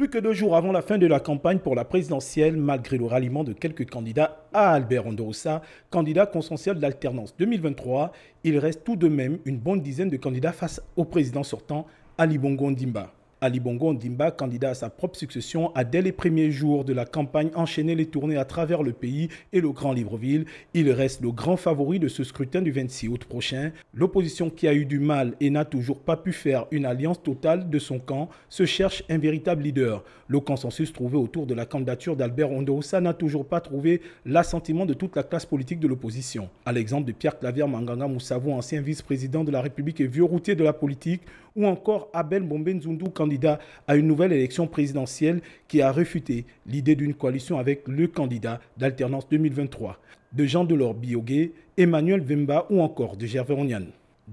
Plus que deux jours avant la fin de la campagne pour la présidentielle, malgré le ralliement de quelques candidats à Albert Andorossa, candidat consensuel de l'alternance 2023, il reste tout de même une bonne dizaine de candidats face au président sortant, Ali Bongo Ndimba. Ali Bongo Ndimba, candidat à sa propre succession, a dès les premiers jours de la campagne enchaîné les tournées à travers le pays et le Grand Libreville. Il reste le grand favori de ce scrutin du 26 août prochain. L'opposition qui a eu du mal et n'a toujours pas pu faire une alliance totale de son camp se cherche un véritable leader. Le consensus trouvé autour de la candidature d'Albert Ondoosa n'a toujours pas trouvé l'assentiment de toute la classe politique de l'opposition. À l'exemple de Pierre Clavier Manganga Moussavo, ancien vice-président de la République et vieux routier de la politique, ou encore Abel Bombe Nzundu, candidat à une nouvelle élection présidentielle qui a refuté l'idée d'une coalition avec le candidat d'alternance 2023 de Jean Delors Biogué, Emmanuel Vemba ou encore de Gervais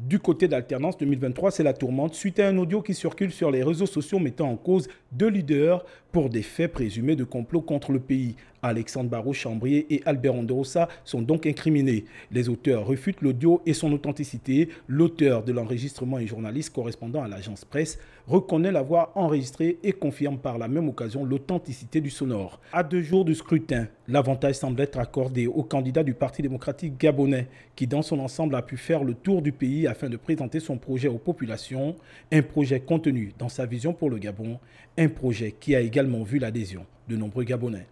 du côté d'Alternance 2023, c'est la tourmente suite à un audio qui circule sur les réseaux sociaux mettant en cause deux leaders pour des faits présumés de complot contre le pays. Alexandre Barrault-Chambrier et Albert Andorosa sont donc incriminés. Les auteurs refutent l'audio et son authenticité. L'auteur de l'enregistrement et journaliste correspondant à l'agence presse reconnaît l'avoir enregistré et confirme par la même occasion l'authenticité du sonore. À deux jours du scrutin, l'avantage semble être accordé au candidat du Parti démocratique gabonais qui dans son ensemble a pu faire le tour du pays afin de présenter son projet aux populations, un projet contenu dans sa vision pour le Gabon, un projet qui a également vu l'adhésion de nombreux Gabonais.